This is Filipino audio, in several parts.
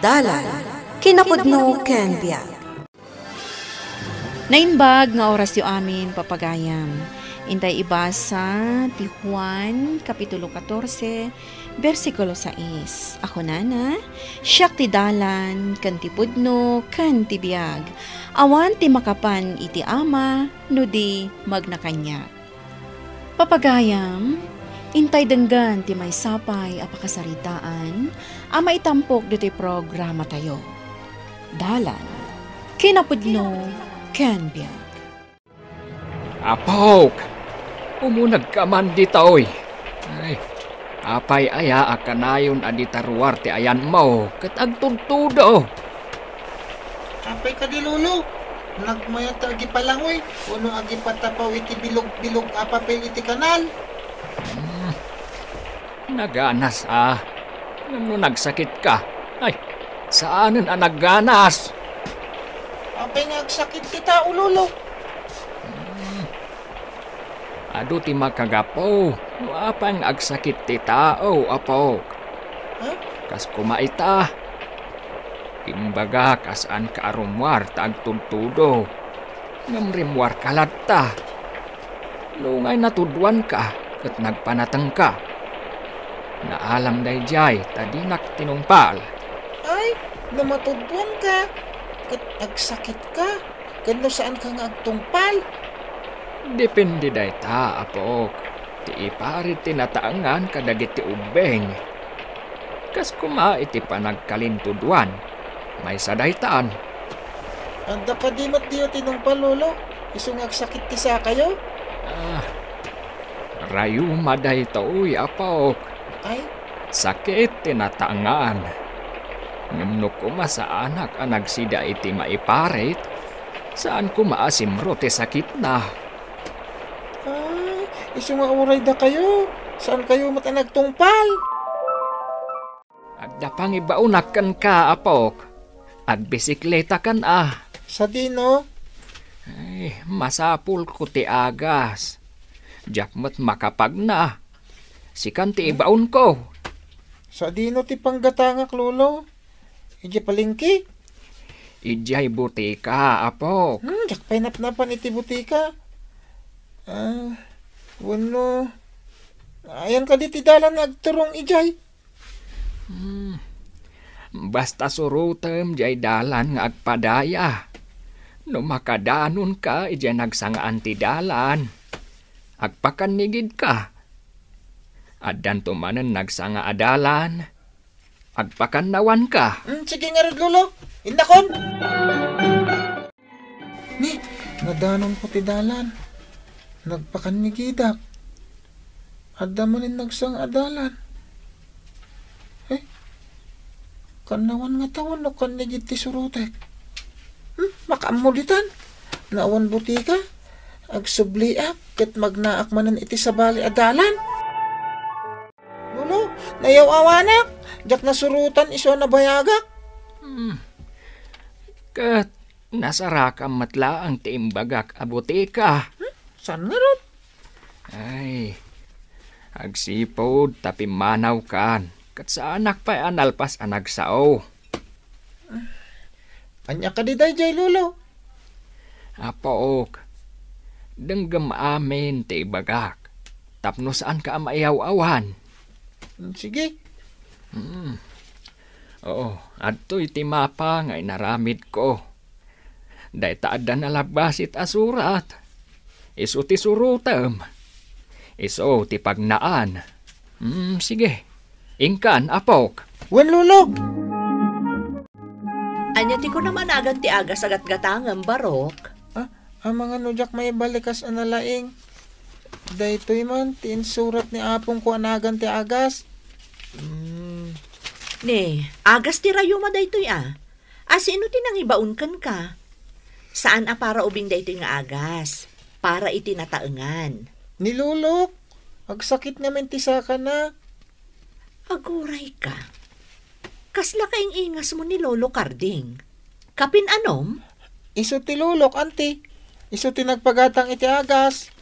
dalan kinapudno ken biag. Nainbag nga oras yu amin papagayam. Intay ibasa ti Juan kapitulo 14 versikulo 6. Ako nana, siyak ti dalan kan ti pudno kan ti biag. Awan ti makapan iti ama no di magnakanya. Papagayam, intay denggan ti may sapay apakasaritaan ang maitampok dito'y programa tayo. Dalan, kinapudno, Kenbiag. Apok! Umunag ka man ditoy. Ay, apay aya akanayon aditaruar ti ayan mo, katagtuntudo. Apay ka di lolo, nagmayata agi oy. uno agi patapaw iti bilog-bilog apapil iti kanal. Hmm. Naganas ah, Nung nagsakit ka, ay, saan na nagganas? Abay, nagsakit kita, ululo. Hmm. Ado ti makagapo, apang agsakit ti tao, apo. Huh? Kas kumaita. Imbaga kasan ka arumwar tag tuntudo. Ngamrimwar kalat ta. Lungay natuduan ka, kat nagpanatang ka. Naalam day jay, tadinak tinungpal. Ay, namatudbong ka. Kat agsakit ka. Kano saan ka nga agtungpal? Depende day ta, apok. Ti iparit tinataangan kadag iti ubeng. Kas kuma iti panagkalintuduan. May saday taan. Anda pa di mat diyo tinungpal, lolo. Isungag sakit ti sa kayo? Ah, rayo maday taoy, apok patay? Sakit tinatangan. Ngumno ko sa anak anag nagsida iti maiparit. Saan ko maasimro ti sakit na? Ay, isumauray da kayo. Saan kayo matanag tungpal? Agdapang ibaunak kan ka, apok. At bisikleta kan ah. Sa dino? Ay, masapul ko ti agas. Jakmat makapag na. Si kanti ibaon ko. Sa dino ti panggatangak, lolo? Iji palingki? Iji ay butika, apok. Hmm, jakpay napnapan iti butika. Ah, wano. Ayan ka di dalan nagturong ijay. Hmm. Basta surutem jay dalan nga agpadaya. No makadanon ka, ijay nagsangaan ti dalan. Agpakanigid ka Adan tumanan nagsanga adalan. Agpakannawan ka. Mm, sige nga rin, Lolo. Indakon! Ni, nadanon ko ti dalan. Nagpakan ni Gidak. Adamanin nagsang adalan. Eh, kanawan nga tawan no kan ni ti surutek. Hmm, makamulitan. Naawan butika. Agsubliak ket magnaak manan iti sabali adalan. Nayaw awanak, jak surutan iso na bayagak. Hmm. Kat nasarak ang matla ang tiimbagak abotika. Hmm? San nga ron? Ay, agsipod tapi manaw kan. Kat sa anak pa'y analpas ang nagsao. Anya ka di day, Lolo? Apook, denggam amin ti Tapno saan ka amayaw awan. Sige. Mm. Oo, adto'y timapa ngay naramid ko. Day taada na labasit asurat. Isu ti surutem. Iso ti pagnaan. Mm, sige. Ingkan, apok. Walulog! Anya ti ko naman agad ti agas agat gatangam, barok. Ah, ang mga nujak may balikas analaing daytoy man tin surat ni apong ko anagan ti agas. Mm. Ne, agas ti rayo ma daytoy ah. Asino ah, ti nangibaon kan ka? Saan a ah para ubing daytoy nga agas? Para iti nataengan. Nilulok, agsakit namin ti saka na. Aguray ka. Kasla kaing ingas mo ni Lolo Karding. Kapin anom? Iso ti lulok, auntie. Iso ti nagpagatang iti agas.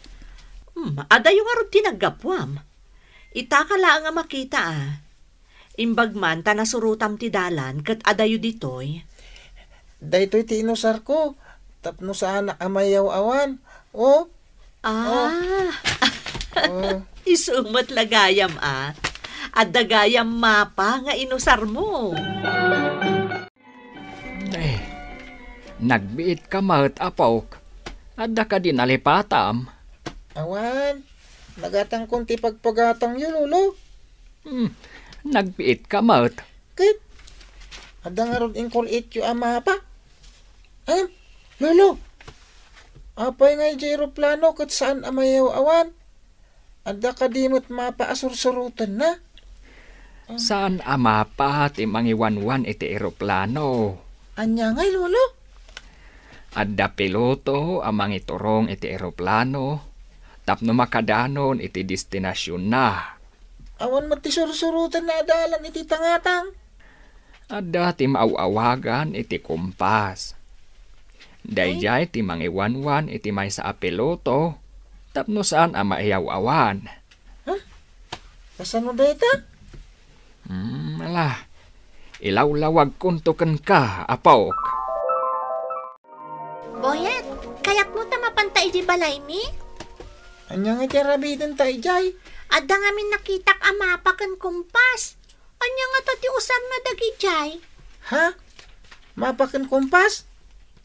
Hmm, adayo nga rin tinaggapuam. Itakala nga makita ah. Imbagman ta nasurutam ti dalan kat adayo ditoy. Daytoy ti inusar ko. Tapno saan amayaw awan. O. Oh. Ah. Oh. oh. Isumat lagayam ah. At dagayam mapa nga inusar mo. Eh, nagbiit ka mahat apawk. Adda ka din alipatam. Awan, nagatang kunti pagpagatang yun, ulo. Hmm, nagpiit ka, Maut. Kit, adang arod in kulit yu ama pa. Ayam, lolo, apay ngay jeroplano kat saan amayaw awan. Adda kadimot mapaasursurutan na. Um, saan ama pa ti wan iti eroplano? Anya ngay, lolo? Adda piloto amang iturong iti eroplano tap no makadanon iti destinasyon na. Awan ti surusurutan na adalan iti tangatang. At dati mauawagan iti kumpas. Dayjay ti mangiwanwan iti may sa apeloto, tapno saan ang maiyawawan. Huh? Kasan mo beta? Hmm, ala. Ilawlawag kuntukan ka, apok. Boyet, kayak mo ta mapantay di balay mi? Anyang iti rabidan tayo, Jay. Adda nga min nakitak amapakan kumpas. Anya nga to ti usam na dagi, Jay? Ha? Mapakan kumpas?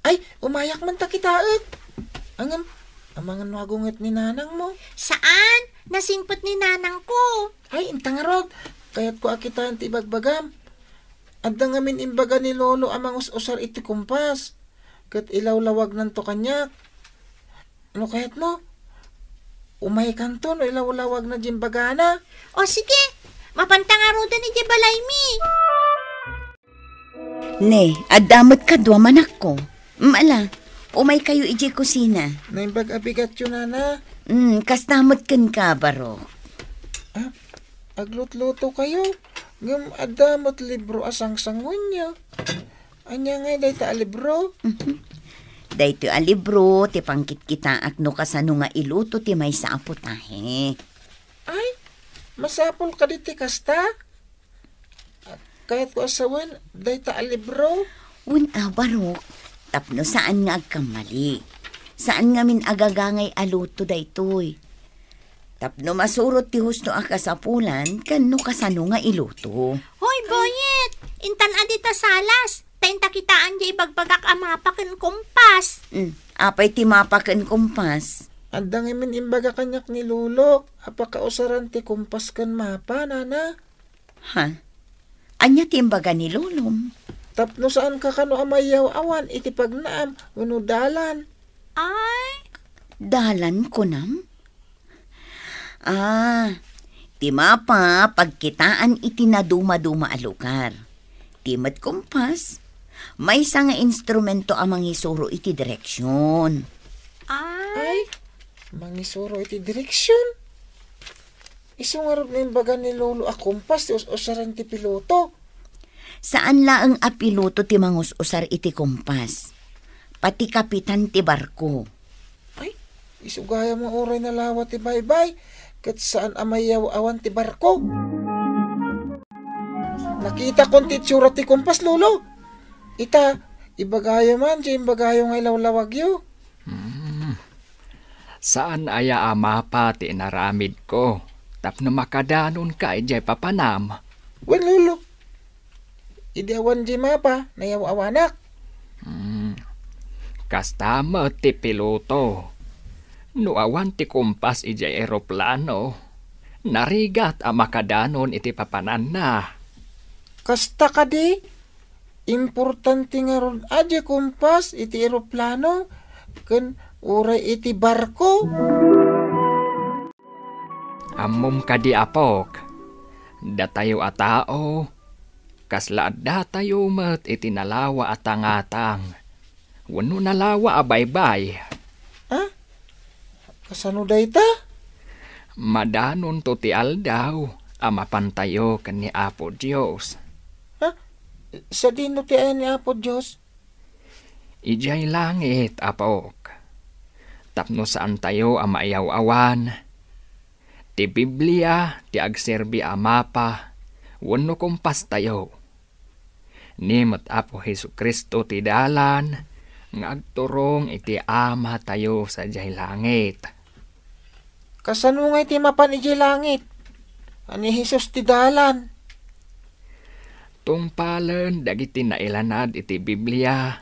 Ay, umayak man ta kitaet. Eh. Angam, amangan wagungit ni nanang mo. Saan? Nasingpot ni nanang ko. Ay, intangarog. Kaya't ko akitaan ti bagbagam. Adda nga min imbaga ni lolo amang us-usar iti kumpas. Kat ilawlawag nanto kanyak. Ano kayat mo? Umay kanto no ilawlawag na jimbagana. O sige, mapantang aruda ni Jibalay mi. Ne, adamot ka dwa manak ko. Mala, umay kayo ije kusina. Naimbag abigat yun, nana. Mm, kastamot ken ka, baro. Ah, aglutluto kayo. Ngam adamot libro asang sangon niyo. Anya nga day ta libro. Mm-hmm. Dahito ang libro, ti pangkit kita at no kasano nga iluto ti may sapo tahe. Ay, masapon ka ti kasta? Ah, Kahit ko asawin, dahito ang libro? Una, barok. Tapno saan nga agkamali? Saan nga min agagangay aluto daytoy? Tapno masurot ti husto a kasapulan, kan no kasano nga iluto. Hoy, Boyet! Intan adita salas! tenta kitaan jay bagbagak ang pakin kumpas. Mm. Apay ti mapakin kumpas. Andang imin imbaga kanyak ni Lulok. Apakausaran ti kumpas kan mapa, nana. Ha? Anya ti imbaga ni Lulom? Tapno saan ka kano amayaw awan iti pagnaam uno dalan. Ay? Dalan ko nam? Ah, ti mapa pagkitaan iti naduma-duma a lugar. Timat kumpas, may isa nga instrumento ang mangisuro iti direksyon. Ay! Ay mangisuro iti direksyon? Isungarap na yung baga ni Lolo a kumpas ti us ti piloto. Saan laang a piloto ti mangus iti kumpas? Pati kapitan ti barko. Ay, isu gaya mo oray na lawa ti baybay, kat saan amayaw awan ti barko. Nakita kon ti tsura ti kumpas, Lolo. Ita, ibagayo man, jim ibagayo nga ilawlawagyo. Hmm. Saan aya ama pati naramid ko? Tap na makadanon ka, ijay papanam. Wan lulo. Idiawan jim apa, nayawawanak. Hmm. Kastama ti piloto. No awan ti kumpas ijay eroplano. Narigat ang makadanon iti papanan na. Kasta ka di? importante nga ron adya kompas iti eroplano ken uray iti barko ammom kadi apok datayo a tao kasla datayo met iti nalawa tangatang wenno nalawa a baybay Ha? kasano dayta madanon to ti aldaw ama pantayo ken ni Apo Dios sa dino ti ni Apo Diyos? Ijay langit, Apaok. Tapno saan tayo ang maiyaw-awan. Ti Biblia, ti agserbi a mapa, wano kumpas tayo. Nimot Apo Heso Kristo ti dalan, ngagturong iti ama tayo sa jay langit. Kasano nga iti mapan iti langit? Ani Hesus ti dalan? palen dagiti nailanad iti Biblia.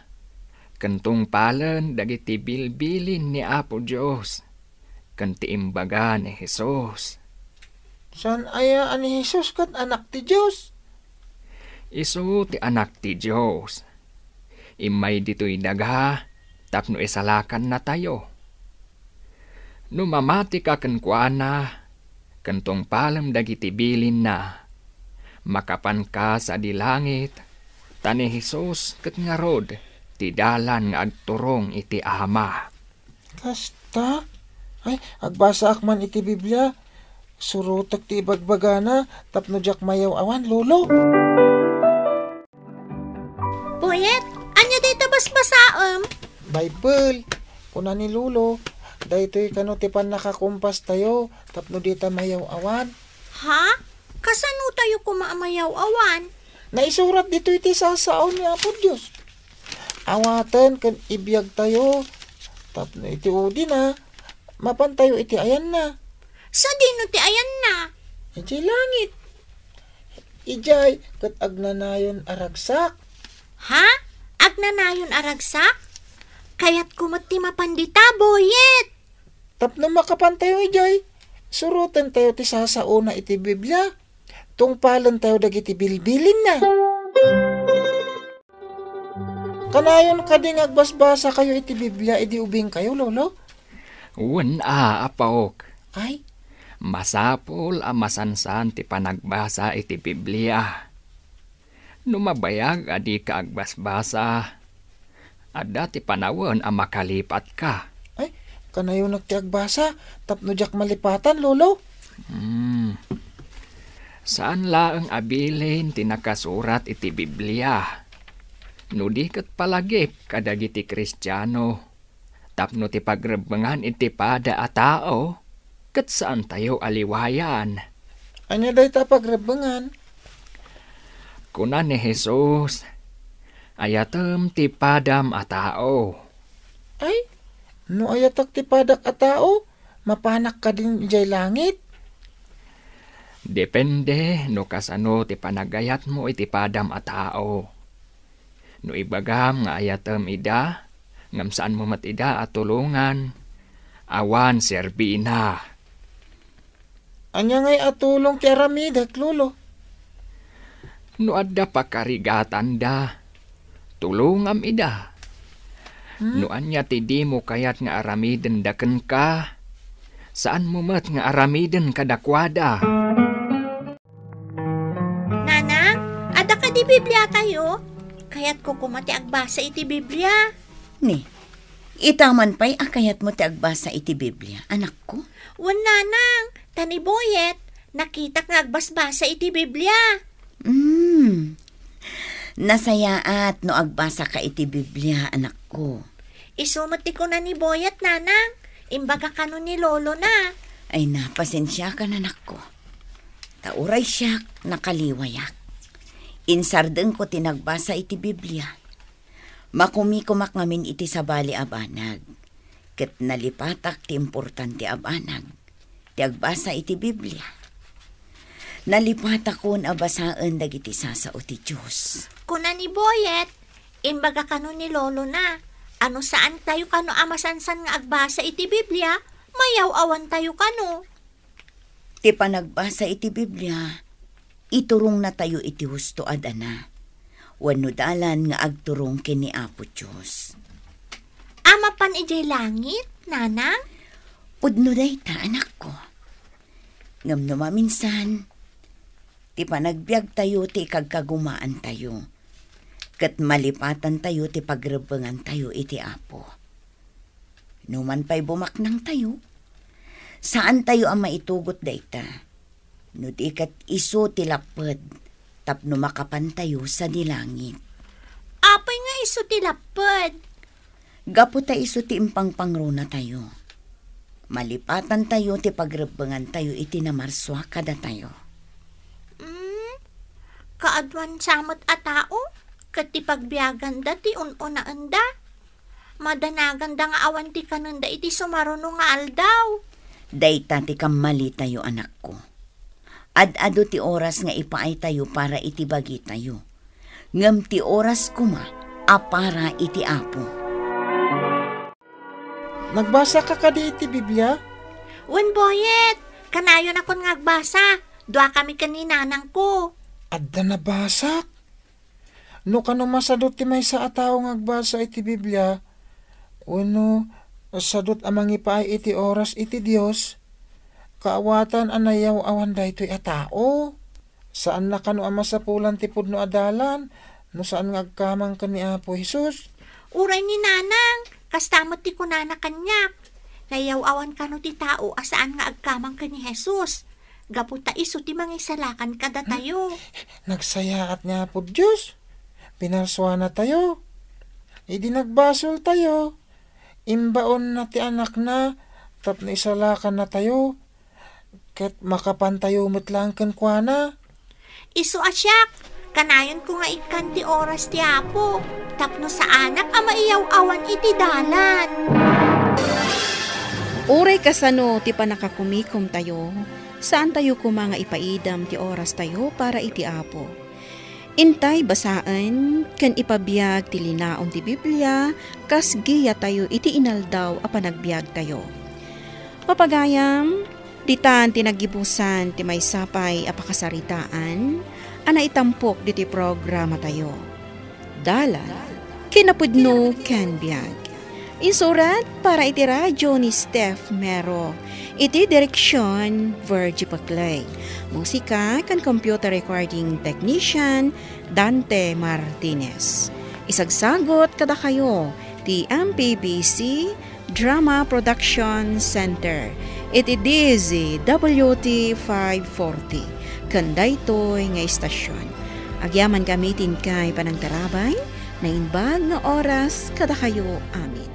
Kantong palen dagiti bilbilin ni Apo Diyos. Kanti imbaga ni Jesus. San aya ani Jesus kat anak ti Diyos? Isu ti anak ti Diyos. Imay dito'y daga, tapno isalakan na tayo. Numamati ka kankuana, kantong palam dagiti bilin na makapan ka sa dilangit, tani Hesus ket ngarod, ti dalan nga agturong iti ama. Kasta? Ay, agbasa akman iti Biblia, surutak ti ibagbagana, tapno jak mayaw awan, lolo. Puyet, anya dito basbasaom? Bible, kuna ni lolo, daytoy kanu ti pan nakakumpas tayo, tapno dita mayaw awan. Ha? kasano tayo kumaamayaw awan? Naisurat dito iti sa saon ni Apo Diyos. Awaten kan ibiyag tayo, tapno iti udi na, mapantayo iti ayan na. Sa dino ti ayan na? Iti langit. Ijay, kat agnanayon aragsak. Ha? Agnanayon aragsak? Kayat kumot ti mapandita, boyet. Tapno makapantayo, Ijay. Surutan tayo ti sasauna iti Biblia tungpalan tayo dagiti bilbilin na. Kanayon ka kading agbasbasa kayo iti Biblia, iti ubing kayo, lolo? Wan a, ah, apaok. Ay? Masapol a ah, masansan ti panagbasa iti Biblia. Numabayag adi ah, ka agbasbasa. Adda ti panawon a makalipat ka. Ay, kanayon nagtiagbasa, tapno jak malipatan, lolo? Hmm. Saan laang abilin tinakasurat iti Biblia? Nudi kat palagip kadagiti Kristiyano. Tapno ti pagrebengan iti pada a tao. Kat saan tayo aliwayan? Anya day ta pagrebengan? Kuna ni Jesus, ayatam ti padam a tao. Ay, no ayatak ti padak a tao, mapanak ka din jay langit. Depende no kasano ti panagayat mo iti padam a tao. No ibagam nga ayatam ida, ngam saan mo matida at tulungan, awan serbina. Anya ngay atulong kay Ramidak, Lulo? No adda pakarigatan da, tulungam ida. Hmm? No anya ti di mo kayat nga aramiden daken ka, saan mo mat nga aramiden kadakwada. Hmm. iti Biblia tayo, kayat ko kumati agbasa iti Biblia. Ni, itaman pa'y akayat mo ti agbasa iti Biblia, anak ko. Wala nang, boyet, nakita nga agbasbasa iti Biblia. Hmm, nasayaat no agbasa ka iti Biblia, anak ko. Isumati ko na ni Boyet, nanang. Imbaga ka no ni Lolo na. Ay napasensya ka, nanak ko. Tauray siya, nakaliwayak. Insardeng ko tinagbasa iti Biblia. Makumikumak ngamin iti sabali abanag. Ket nalipatak ti importante abanag. Ti agbasa iti Biblia. Nalipatak kun abasaan dagiti sasao ti Diyos. Kunan ni Boyet, imbaga kano ni Lolo na. Ano saan tayo kano amasansan nga agbasa iti Biblia, mayaw awan tayo kano. Ti panagbasa iti Biblia, iturong na tayo iti husto adana. Wano dalan nga agturong kini Apo Diyos. Ama pan ijay langit, nanang? Udno day ta, anak ko. Ngam no maminsan, ti panagbiag tayo ti kagkagumaan tayo. Kat malipatan tayo ti pagrebengan tayo iti Apo. Numan pa'y bumaknang tayo. Saan tayo ang maitugot dayta? Nut ikat iso tilapad, tapno makapantayo sa nilangit. Apay nga iso tilapad. Gapo ta iso ti impang pangruna tayo. Malipatan tayo ti pagrebangan tayo iti namarswa kada tayo. Mm, kaadwan samot a tao, kati pagbiyagan da ti ununa anda. Madanagan da nga awan ti kananda iti sumaruno nga aldaw. Dayta ti kamali tayo anak ko Ad-ado ti oras nga ipaay tayo para itibagi tayo. Ngam ti oras kuma, a para iti apo. Nagbasa ka ka di iti Biblia? Wen boyet, kanayon akon nga agbasa. Dua kami kanina nang ko. Adda nabasak? No kano masadot ti may sa ataw nga agbasa iti Biblia, Uno, sadot amang ipaay iti oras iti Dios kaawatan anayaw awan daytoy a tao. Saan na kano ama sa pulan tipod no adalan, no saan nga agkamang kani Apo Hesus Uray ni nanang, kastamot ti kunana kanya Nayaw awan kanu ti tao asaan nga agkamang kani Hesus gapu ta isu ti mangisalakan kada hmm? tayo. Hmm? Nagsayaat nga Apo Dios Pinarswa na tayo. Idi nagbasol tayo. Imbaon na ti anak na, tap na isalakan na tayo Ket makapantayumot lang ken kuana. Isu asyak, kanayon ko nga ikan ti oras ti apo. Tapno sa anak a maiyaw-awan iti dalan. Uray kasano ti panakakumikom tayo, saan tayo kumanga ipaidam ti oras tayo para iti apo. Intay basaan, kan ipabiyag ti linaon ti Biblia, kas giya tayo iti inaldaw a panagbiag tayo. Papagayam, Ditan tinagibusan ti may sapay apakasaritaan, ana itampok diti programa tayo. Dalan, kinapudno ken biag. Insurat para iti radyo ni Steph Mero. Iti direksyon Virgie Paclay. Musika kan computer recording technician Dante Martinez. Isagsagot kada kayo ti MPBC Drama Production Center Iti WT 540, kanday to'y nga istasyon. Agyaman gamitin kay panangtarabay, na inbag nga oras kada kayo amin.